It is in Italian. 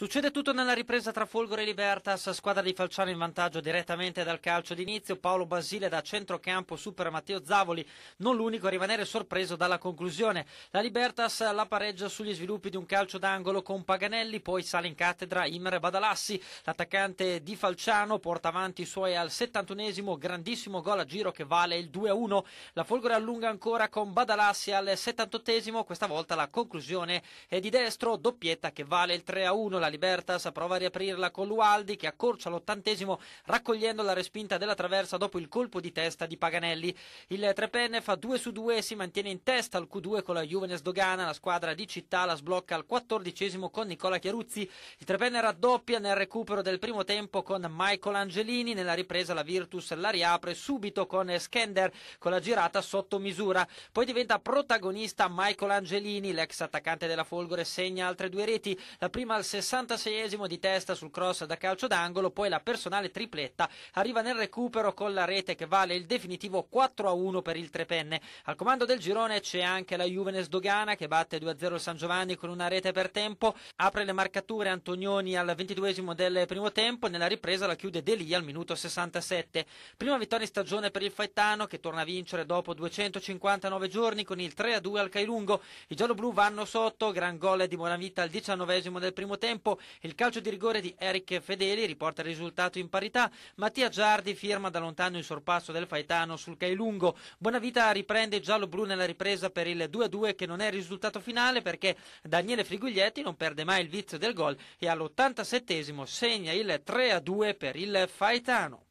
Succede tutto nella ripresa tra Folgore e Libertas, squadra di Falciano in vantaggio direttamente dal calcio d'inizio, Paolo Basile da centrocampo supera Matteo Zavoli, non l'unico a rimanere sorpreso dalla conclusione. La Libertas la pareggia sugli sviluppi di un calcio d'angolo con Paganelli, poi sale in cattedra Imre Badalassi, l'attaccante di Falciano porta avanti i suoi al 71 grandissimo gol a giro che vale il 2-1. La Folgore allunga ancora con Badalassi al 78 questa volta la conclusione è di destro, doppietta che vale il 3-1. La Libertas prova a riaprirla con Lualdi che accorcia l'ottantesimo raccogliendo la respinta della traversa dopo il colpo di testa di Paganelli. Il Trepenne fa 2 su 2 e si mantiene in testa al Q2 con la Juvenes Dogana, la squadra di città la sblocca al quattordicesimo con Nicola Chiaruzzi. Il Trepenne raddoppia nel recupero del primo tempo con Michael Angelini, nella ripresa la Virtus la riapre subito con Skender con la girata sotto misura. Poi diventa protagonista Michael Angelini, l'ex attaccante della Folgore segna altre due reti, la prima al 60 86esimo di testa sul cross da calcio d'angolo, poi la personale tripletta arriva nel recupero con la rete che vale il definitivo 4-1 per il Trepenne. Al comando del girone c'è anche la Juvenes Dogana che batte 2-0 il San Giovanni con una rete per tempo, apre le marcature Antonioni al 22esimo del primo tempo, nella ripresa la chiude Delia al minuto 67. Prima vittoria in stagione per il Faetano che torna a vincere dopo 259 giorni con il 3-2 al Cailungo. I gialloblu vanno sotto, gran gol di Moravita al 19esimo del primo tempo tempo il calcio di rigore di Eric Fedeli riporta il risultato in parità. Mattia Giardi firma da lontano il sorpasso del Faetano sul Cailungo. Bonavita riprende giallo-blu nella ripresa per il 2-2 che non è il risultato finale perché Daniele Friguglietti non perde mai il vizio del gol e all'87 segna il 3-2 per il Faetano.